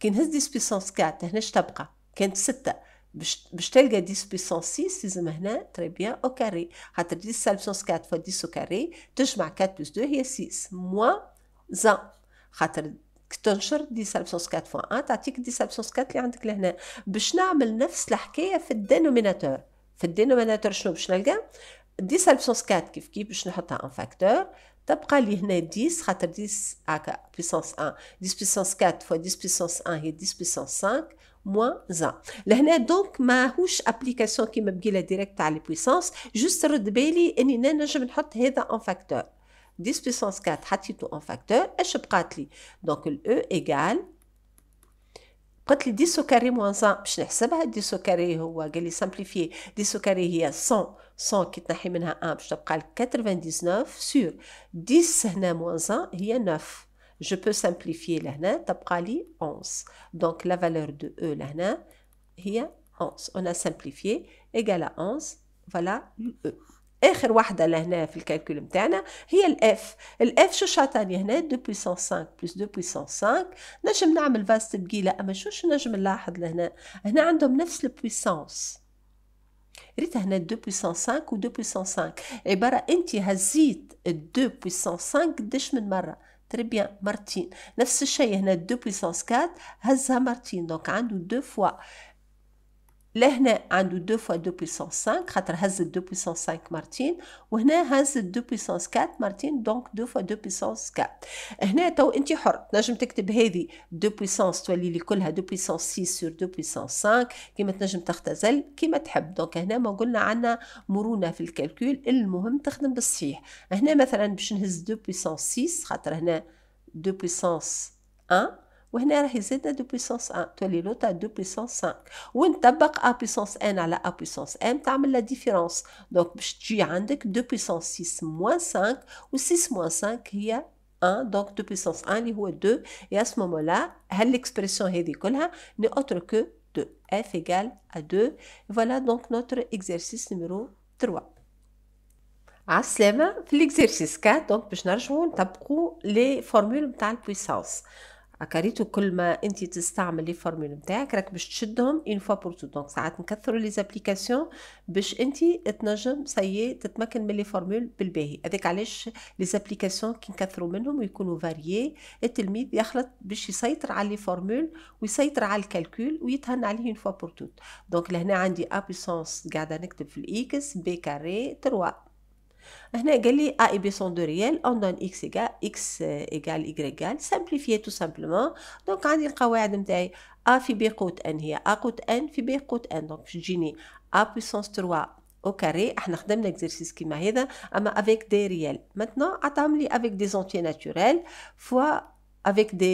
كي نهز 10 بيسونس 4 هنا تبقى كانت سته باش تلقى 10 بيسون 6 لازم هنا تري بيان او كاري خاطر 10 سالب سونس 4 فوا 10 او كاري تجمع 4 بلس 2 هي 6 موا زا خاطر تنشر 10 سالب سونس 4 فوا 1 تعطيك 10 سالب سونس 4 اللي عندك لهنا باش نعمل نفس الحكايه في الدينوميناتور في الدينوميناتور شنو باش نلقى 10 سالب سونس 4 كيف كيف باش نحطها ان فاكتور تبقى لي هنا 10 خاطر 10 هكا بيسونس 1 10 بيسونس 4 فوا 10 بيسونس 1 هي 10 بيسونس 5 موان 1 لهنا دونك ماهوش ابليكاسيون كيما بقيلا ديريكت على البويسونس جوست رد بالي اني انا نجم نحط هذا ان فاكتور 10 بويسونس 4 حطيتو ان فاكتور اش بقات لي دونك الاو ايغال قلت لي 10 كاري موان 100 باش نحسبها 10 كاري هو قال لي سامبليفي 10 كاري هي 100 100 كي تنحي منها 1 باش تبقى لك 99 سور 10 هنا موان 100 هي 9 Je peux simplifier لهنا تبقى لي 11 donc la valeur de E لهنا هي 11 on a simplifié égale à 11 voilà E اخر وحده لهنا في الكالكول نتاعنا هي الاف الاف شو شعطاني هنا 2 puissance 5 بلس 2 puissance 5 نجم نعمل فاز تبقيله اما شوش نجم نلاحظ لهنا هنا عندهم نفس البويسونس ريت هنا 2 puissance 5 و 2 puissance 5 عباره انت هزيت 2 puissance 5 قداش من مره Très bien, Martine. نفس الشيء هنا 2 puissance 4 هزها مارتين دونك عنده 2 fois لهنا عنده دو فوا 2 بويسونس 5 خاطر هز دو بويسونس 5 مرتين وهنا هز دو بويسونس 4 مرتين دونك دو فوا دو بويسونس 4 هنا تو انت حر تنجم تكتب هذه دو بويسونس تولي لي كلها دو بويسونس 6 سور دو بويسونس 5 كيما تنجم تختزل كيما تحب دونك هنا ما قلنا عندنا مرونه في الكالكول المهم تخدم بالصحيح هنا مثلا باش نهز دو بويسونس 6 خاطر هنا دو بويسونس 1 On 1. la résistance de 2 puissance 1, on a puissance à de 2 puissance 5. On a la différence de 2 puissance 6 moins 5, ou 6 moins 5 qui est 1, donc 2 puissance 1 niveau 2. Et à ce moment-là, l'expression rédicolaire n'est autre que 2. F égale à 2. Voilà donc notre exercice numéro 3. À ce l'exercice 4, donc je les formules de la puissance. اكاريتو كل ما انت تستعمل لي فورمول نتاعك راك باش تشدهم اون فوا بور تو دونك ساعات نكثروا لي زابليكاسيون باش انت تنجم سي تتمكن من لي فورمول بالباهي هذاك علاش لي زابليكاسيون كي نكثروا منهم ويكونوا فاريي التلميذ يخلط باش يسيطر على لي فورمول ويسيطر على الكالكول ويتهنى عليه اون فوا بور توت دونك لهنا عندي ا بيسونس قاعده نكتب في الاكس بي كاري 3 هنا قال لي ا اي بي سون دو ريال اون دون اكس ايكال اكس ايكال ايكال سامبليفيي تو سامبلومون دونك عندي القواعد نتاعي ا في بي قوت ان هي ا قوت ان في بي قوت ان دونك باش تجيني ا بوسونس 3 او كاري احنا خدمنا اكزرسيس كيما هذا اما افيك دي ريال ماتنون عطاهم لي افيك دي زونتي ناتوريل فوا افيك دي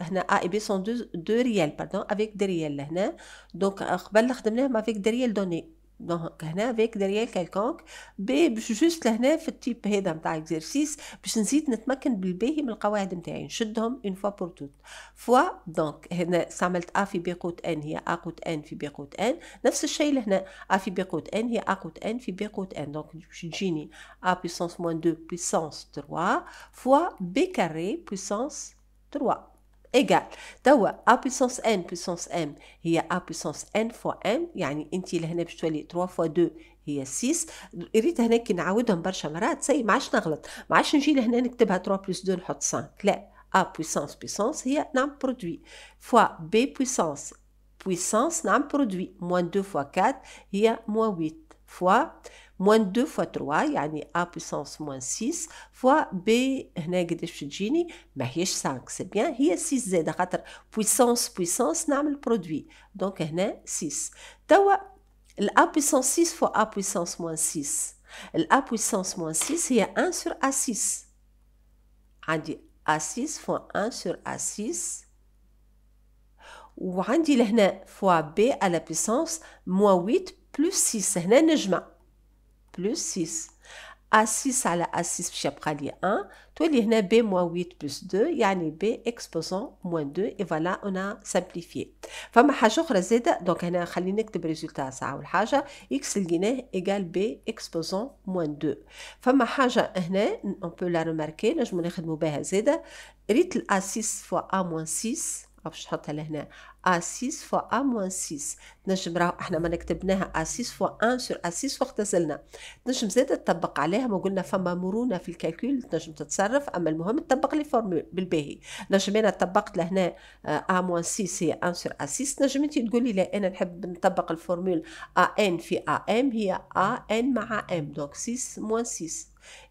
هنا ا اي بي سون دو دو ريال باردون افيك دي ريال لهنا دونك قبل خدمناهم افيك دي ريال دوني دونك هنا فيك دريال كالكونك باش جوست لهنا في التيب هذا نتاع اكزرسيس باش نزيد نتمكن بالباهي من القواعد نتاعي نشدهم اون فوا بور توت فوا دونك هنا استعملت ا في قوت ان هي ا قوت ان في قوت ان نفس الشيء لهنا ا في قوت ان هي ا قوت ان في قوت ان دونك باش تجيني ا بويسونس موان دو بويسونس 3 فوا بي كاري بويسونس 3 ايجال توا ا بويسونس ان بويسونس ام هي ا بويسونس ان فوا ام يعني انت لهنا باش تولي 3 فوا 2 هي 6 ريت هنا كي نعاودهم برشا مرات سي ما عادش نغلط ما عادش نجي لهنا نكتبها 3 بلس 2 نحط 5 لا ا بويسونس بويسونس هي نعم برودوي فوا بي بويسونس بويسونس نعم برودوي موان 2 فوا 4 هي موان 8 فوا moins 2 fois 3 يعني a puissance moins 6 fois b هنا a تجيني 5 بيان 6 z خاطر puissance puissance نعمل produit. Donc, هنا 6 توا a puissance 6 fois a puissance moins 6 ال a puissance moins 6 a 1 sur a6 عندي a6 fois 1 sur a6 وعندي لهنا fois b à la puissance moins 8 plus 6 plus 6. A6 à la A6, je prends 1. Tout le monde, B moins 8 plus 2. Il y a un B exposant moins 2. Et voilà, on a simplifié. Femme à jour, Z. Donc, on a un le résultat. Ça a un haja. X égale B exposant moins 2. Femme à haja, on peut la remarquer. je me l'ai remarqué. Z. Rit A6 fois A 6. باش تحطها لهنا A6 فوا A موان 6 تنجم راهو احنا ما نكتبناها A6 فوا 1 سور A6 وقت زلنا تنجم زاد تطبق عليها ما قلنا فما مرونة في الكالكول تنجم تتصرف أما المهم تطبق لي فورمول بالباهي نجم أنا طبقت لهنا آه، A موان 6 هي 1 سور A6 نجم أنت تقولي لا أنا نحب نطبق الفورمول AN في AM هي AN مع M دونك 6 موان 6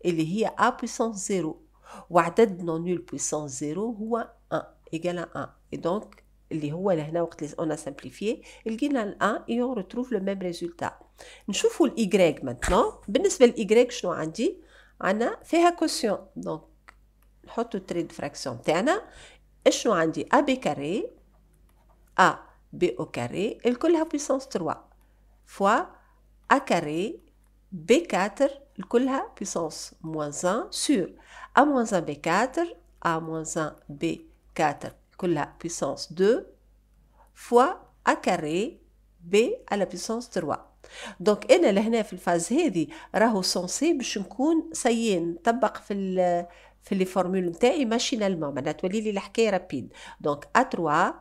اللي هي A بويسون 0 وعدد نون نول بويسون 0 هو 1 إيجال 1 Donc, on a simplifié, on a gagné un 1 et on retrouve le même résultat. Nous chouffons le y maintenant. Bene, le y nous dit, nous avons fait la question. Donc, nous avons tout trait de fraction T. nous avons dit AB carré, AB au carré, et le coup de la puissance 3 fois A carré, B4, le coup de la puissance moins 1 sur A 1B4, A 1B4 que la puissance 2 fois A carré B à la puissance 3 Donc, انا لهنا في الفاز هذه راهو سونسي باش نكون سيين طبق في في لي نتاعي 3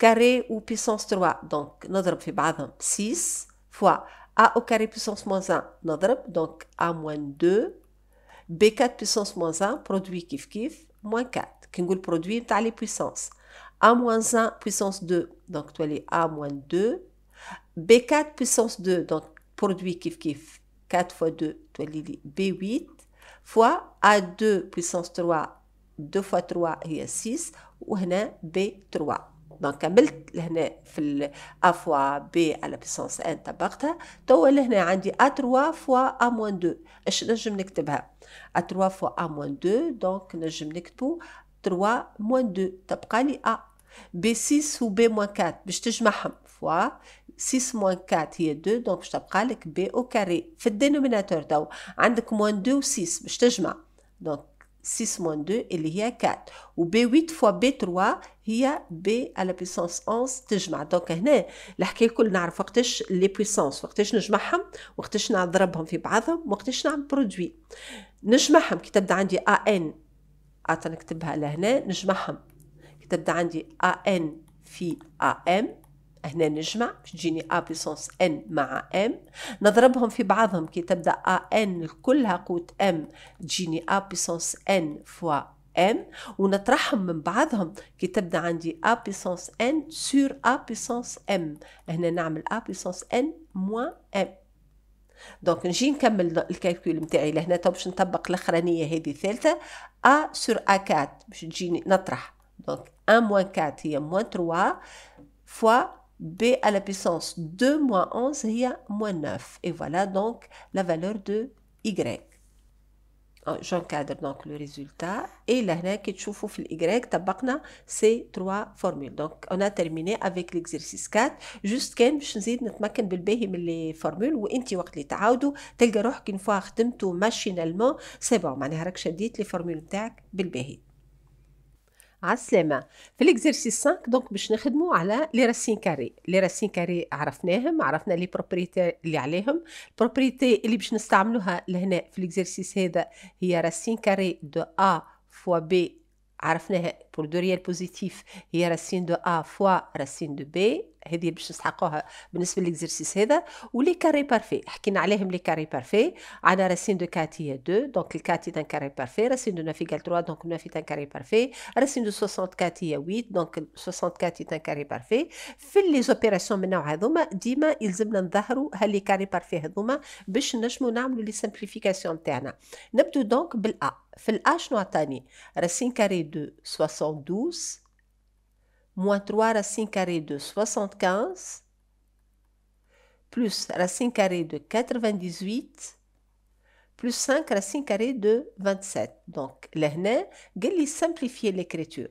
carré ou puissance 3 donc نضرب في 6 fois a au carré puissance moins 1 نضرب donc a moins 2 b4 puissance moins 1 produit kif kif moins 4 le produit, produit de les puissances. A moins 1 puissance 2 donc tu les A moins 2 B4 puissance 2 donc produit كيف كيف 4 fois 2 tu les B8 fois A2 puissance 3 2 fois 3 a 6 Ou B3 دونك كملت لهنا في الافوا بي على بيسونس ان طبقتها توا لهنا عندي ا 3 فوا ا موان 2 اش نجم نكتبها ا 3 فوا ا موان 2 دونك نجم نكتبو 3 موان 2 تبقى لي ا بي 6 و بي موان 4 باش تجمعهم فوا 6 موان 4 هي 2 دونك باش تبقى لك بي او كاري في الدينوميناتور تو عندك موان 2 و 6 باش تجمع دونك 6 moins 2 اللي هي 4 b 8 فوا بي 3 هي بي على بيسونس 11 تجمع دونك هنا الحكايه الكل نعرف وقتاش لي بيسونس وقتاش نجمعهم وقتاش نضربهم في بعضهم وقتاش نعمل برودوي نجمعهم كي تبدا عندي ا ان عطا نكتبها لهنا نجمعهم كي تبدا عندي ا ان في ا ام هنا نجمع باش تجيني A بيسونس N مع M نضربهم في بعضهم كي تبدأ ان كلها قوت M تجيني A بيسونس N فوا N ونطرحهم من بعضهم كي تبدأ عندي A بيسونس N سور A بيسونس M هنا نعمل A بيسونس N موان M دونك نجي نكمل الكالكول نتاعي لهنا تو باش نطبق الاخرانيه هذه الثالثه A سور A4 باش تجيني نطرح دونك 1 موان 4 هي موان 3 فوا b à la puissance 2 moins 11, il y a moins 9. Et voilà donc la valeur de y. Ah, j'encadre donc le résultat. Et là, qui le y, tabakna, c'est trois formules. Donc, on a terminé avec l'exercice 4. Juste qu'un, je vous dis, nous avons faire les formules. Ou, inti, ou, les taoudou, tel que, une fois, machinalement, c'est bon. Je vous dis, les formules, عالسلامة في الاكزرسيس 5 دونك باش نخدمو على لي راسين كاري لي راسين كاري عرفناهم عرفنا لي بروبريتي اللي عليهم البروبريتي اللي باش نستعملوها لهنا في الاكزرسيس هذا هي راسين كاري دو ا فوا بي عرفناها بولدوريال بوزيتيف هي راسين دو ا فوا راسين دو بي هذه باش نسحقوها بالنسبه للاكزرسيس هذا ولي كاري بارفي حكينا عليهم لي كاري بارفي عندنا راسين دو كاتي هي 2 دونك الكاتي تان كاري بارفي راسين دو 9 ايكال 3 دونك 9 تان كاري بارفي راسين دو 60 كاتي هي 8 دونك 60 كاتي تان كاري بارفي في لي زوبيراسيون من النوع هذوما ديما يلزمنا نظهروا لي كاري بارفي هذوما باش نجمو نعملوا لي سامبليفيكاسيون تاعنا نبدو دونك بالا في H نوع تاني racine carrée de 72 moins 3 racine carrée de 75 plus racine carrée de 98 plus 5 racine carrée de 27. Donc, لهنا قال لي simplifier l'écriture.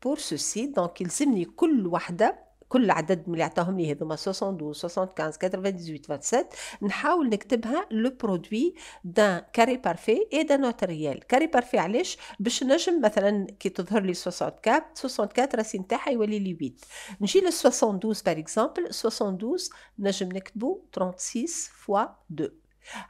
Pour ceci, donc, il زمني كل وحدة كل عدد اللي عطاهم لي هذوما 72 75 98 27 نحاول نكتبها لو برودوي دان كاري بارفي اي دان اوتر ريال كاري بارفي علاش باش نجم مثلا كي تظهر لي 64 64 راسي نتاعها يولي لي 8 نجي ل 72 باغ اكزومبل 72 نجم نكتبو 36 فوا 2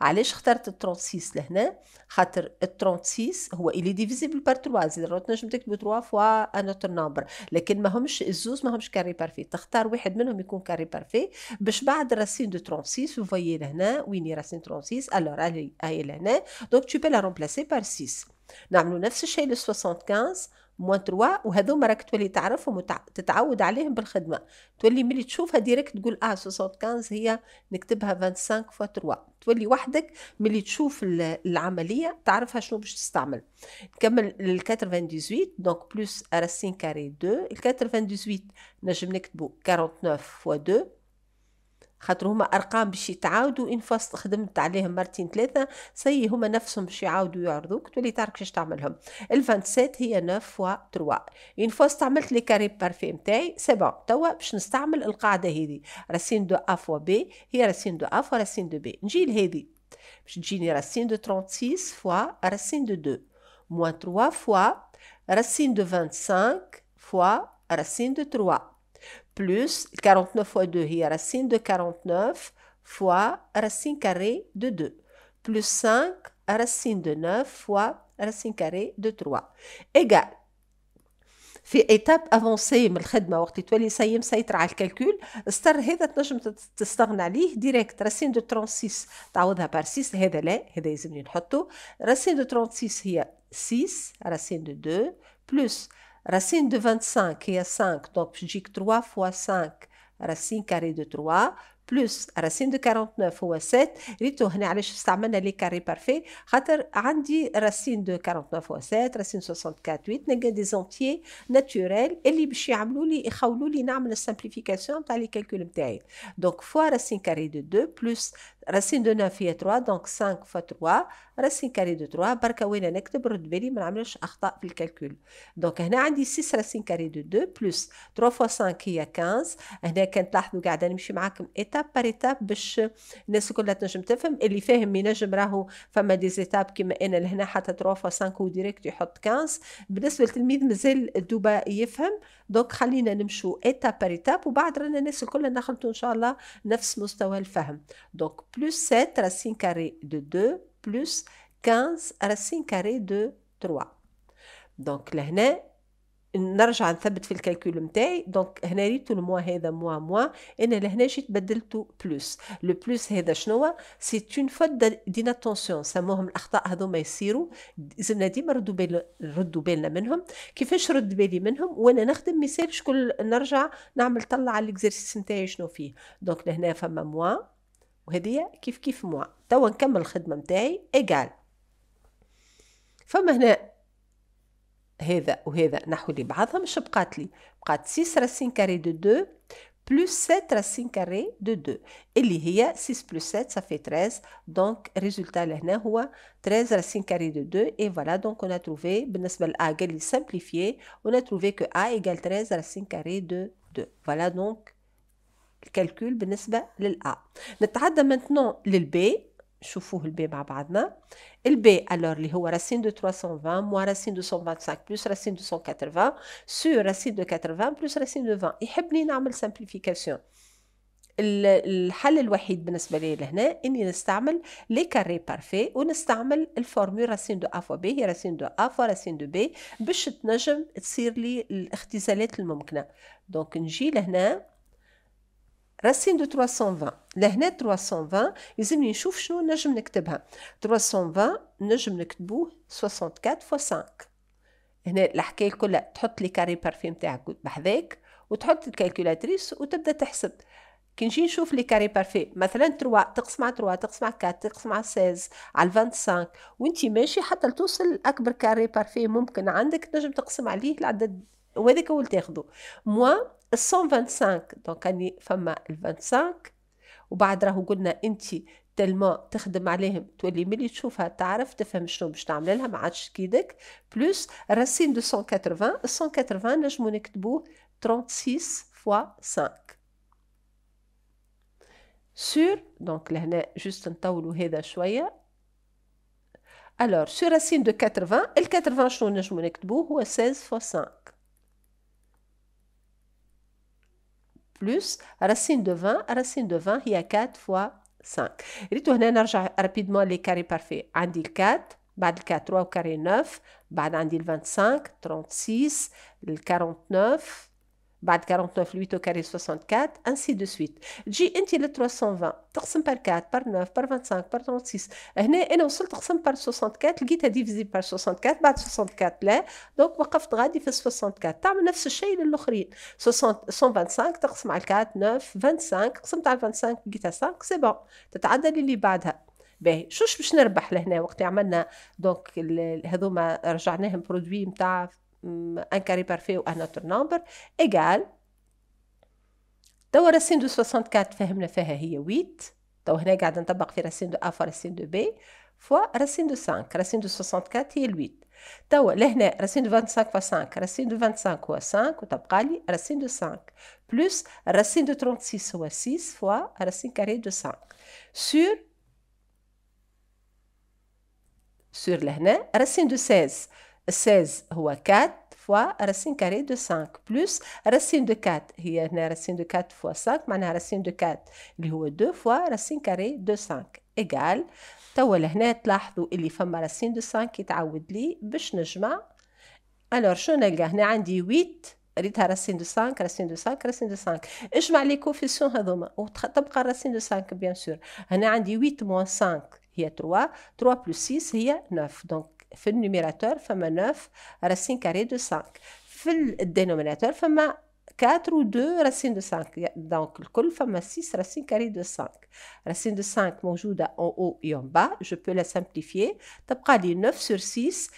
علاش اخترت الترونسيس لهنا خاطر الترونسيس هو الي ديفيزيبل بار تروا زيرو تنجم تكتب تروا فوا ان اوتر نمبر لكن ماهمش الزوز ماهمش كاري بارفي تختار واحد منهم يكون كاري بارفي باش بعد راسين دو ترونسيس فوفويي لهنا وين راسين ترونسيس الور هاي لهنا دونك تو بي لا رومبلاسي بار 6 نعملو نفس الشيء لل 75 موان تروا وهذوما راك تولي تعرفهم وتتعود عليهم بالخدمه تولي ملي تشوفها ديريكت تقول اه 75 هي نكتبها 25 فوا 3 تولي وحدك ملي تشوف العمليه تعرفها شنو باش تستعمل نكمل ال 98 دونك بلس راسين كاري 2 ال 98 نجم نكتبو 49 فوا 2 خاطر هما ارقام باش يتعاودوا ان فاست خدمت عليهم مرتين ثلاثه سي هما نفسهم باش يعاودوا يعرضوك تولي تعرف كيفاش تعملهم ال 27 هي 9 و 3 ان فاست عملت لي كاري بارفي نتاعي سي بون توا باش نستعمل القاعده هذه راسين دو اف و بي هي راسين دو اف و راسين دو بي نجي لهذه باش تجيني راسين دو 36 فوا راسين دو 2 موان 3 فوا راسين دو 25 فوا راسين دو 3 plus 49 fois 2, il y racine de 49 fois racine carrée de 2, plus 5 racine de 9 fois racine carrée de 3 égale في ايتاب افونسي من الخدمه وقت تولي سي مسيطر على الكالكول السر هذا تنجم تستغنى عليه 36 تعوضها بار 6 36 6 racine de 2 plus racine de 25 est à 5, donc je dis que 3 fois 5, racine carrée de 3, plus racine de 49 fois 7, je vais les carrés parfaits, racine de 49 fois 7, racine de 64, 8, des entiers naturels, et je vais faire les simplification simplification les calculs. Donc, fois racine carrée de 2, plus راسين دو 9 فيها 3 دونك 5 فوا 3 راسين كاري دو 3 بركا وين نكتب رد بالي ما نعملش اخطاء في الكالكول دونك هنا عندي 6 راسين كاري دو 2 بلس 3 فوا 5 هي 15 هنا كان تلاحظوا قاعده نمشي معاكم ايتاب بار ايتاب باش الناس كلها تنجم تفهم اللي فاهم ينجم راهو فما دي زيتاب كيما انا لهنا حتى 3 فوا 5 وديريكت يحط 15 بالنسبه للتلميذ مازال دوبا يفهم دونك خلينا نمشوا ايتاب بار ايتاب وبعد رانا الناس الكل نخلطوا ان شاء الله نفس مستوى الفهم دونك بلس 7 راسين كاري دو 2 بلس 15 راسين كاري دو 3 دونك لهنا نرجع نثبت في الكالكول نتاعي دونك هنا ريتو الموا هذا موا موا انا لهنا جيت بدلتو بلوس لو بلوس هذا شنو سي اون فوت ديناتونسيون سموهم الاخطاء هذوما يصيروا لازمنا ديما ردوا بال ردوا بالنا منهم كيفاش رد بالي منهم وانا نخدم مثال شكون نرجع نعمل طلع على الاكزرسيس نتاعي شنو فيه دونك لهنا فما موا وهذه كيف كيف موا توا نكمل الخدمه نتاعي ايغال فما هنا هذا وهذا نحو لي بعضهم مش بقات لي بقات 6 راسين كاري دو 2 بلس 7 راسين كاري دو 2 اللي هي 6 بلس 7 صافي 13 دونك ريزولتا لهنا هو 13 راسين كاري دو 2 اي فوالا دونك اون تروفي بالنسبه لا قال لي سامبليفيي اون تروفي كو ا ايكال 13 راسين كاري دو 2 فوالا دونك الكالكول بالنسبه للأ نتعدى maintenant للبي نشوفوه البي مع بعضنا البي الور اللي هو راسين دو 320 موا راسين دو 125 بلس راسين دو 180 سور راسين دو 80 بلس راسين دو 20 يحب لي نعمل سامبليفيكاسيون الحل الوحيد بالنسبه لي لهنا اني نستعمل لي كاري بارفي ونستعمل الفورمول راسين دو ا فوا بي هي راسين دو ا فوا راسين دو بي باش تنجم تصير لي الاختزالات الممكنه دونك نجي لهنا راسين دو 320 لهنا 320 يلزمني نشوف شنو نجم نكتبها 320 نجم نكتبوه 64 x 5 هنا الحكايه كلها تحط لي كاري بارفي نتاعك بحذاك وتحط الكالكولاتريس وتبدا تحسب كي نجي نشوف لي كاري بارفي مثلا 3 تقسم على 3 تقسم على 4 تقسم على 16 على 25 وانت ماشي حتى توصل اكبر كاري بارفي ممكن عندك نجم تقسم عليه العدد وهذاك هو اللي تاخذه موان ال 125 دونك اني فما ال 25 وبعد راهو قلنا انت تلما تخدم عليهم تولي ملي تشوفها تعرف تفهم شنو باش تعمل لها ما عادش كيدك بلس راسين دو 180 180 نجمو نكتبوه 36 فوا 5 سور دونك لهنا جوست نطولو هذا شويه الور سور راسين دو 80 ال 80 شنو نجمو نكتبوه هو 16 فوا 5 plus racine de 20 racine de 20 il y a 4 fois 5 et rapidement les carrés parfaits عندي 4 بعد 4 3 au carré 9 بعد 25 36 49 بعد 49 8 كاري 64 انسي دو سويت تجي انت ل 320 تقسم بار 4 بار 9 بار 25 بار 36 هنا انا وصلت قسم بار 64 لقيتها ديفيزي بار 64 بعد 64 لا دونك وقفت غادي في 64 تعمل نفس الشيء للاخرين 125 تقسم على 4 9 25 قسمت على 25 لقيتها 5 سي بون تتعدى للي بعدها باهي شوش باش نربح لهنا وقت عملنا دونك هذوما رجعناهم برودوي نتاع un carré parfait ou un autre nombre égal توا راسين دو 64 فهمنا فيها هي 8 تو هنا قاعد نطبق في راسين دو ا فوا راسين دو بي فوا راسين دو 5 راسين دو 64 هي 8 توا لهنا راسين دو 25 فوا 5 راسين دو 25 هو 5 وتبقى لي راسين دو 5 بلس راسين دو 36 هو 6 فوا راسين كاري دو 5 سور سور لهنا راسين دو 16 16 هو 4 فوا راسين كاري دو 5 بلس راسين دو 4 هي هنا راسين دو 4 فوا 5 معناها راسين دو 4 اللي هو 2 فوا راسين كاري دو 5 ايغال توا لهنا تلاحظوا اللي فما راسين دو 5 يتعود لي باش نجمع الوغ شو نلقى هنا عندي 8 ريتها راسين دو 5 راسين دو 5 راسين دو 5 اجمع لي كوفيسيون هذوما وتبقى الراسين دو 5 بيان سور هنا عندي 8 موان 5 هي 3 3 بلس 6 هي 9 دونك في numérateur, فما 9 racines carrées de 5 في dénominateur, فما 4 ou 2 racines de 5 donc col, femme 6 racine carrées de 5 racine de 5 joue en haut et en bas je peux la simplifier تبقى les 9 sur 6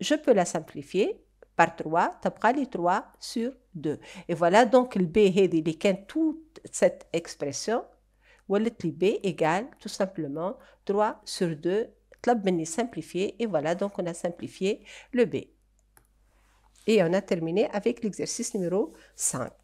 je peux la simplifier par 3 تبقى les 3 sur 2 et voilà donc le B هذه اللي de toute cette expression Ou le B égale tout simplement 3 sur 2 طلب ben simplifié et voilà donc on a simplifié le B. Et on a terminé avec l'exercice numéro 5.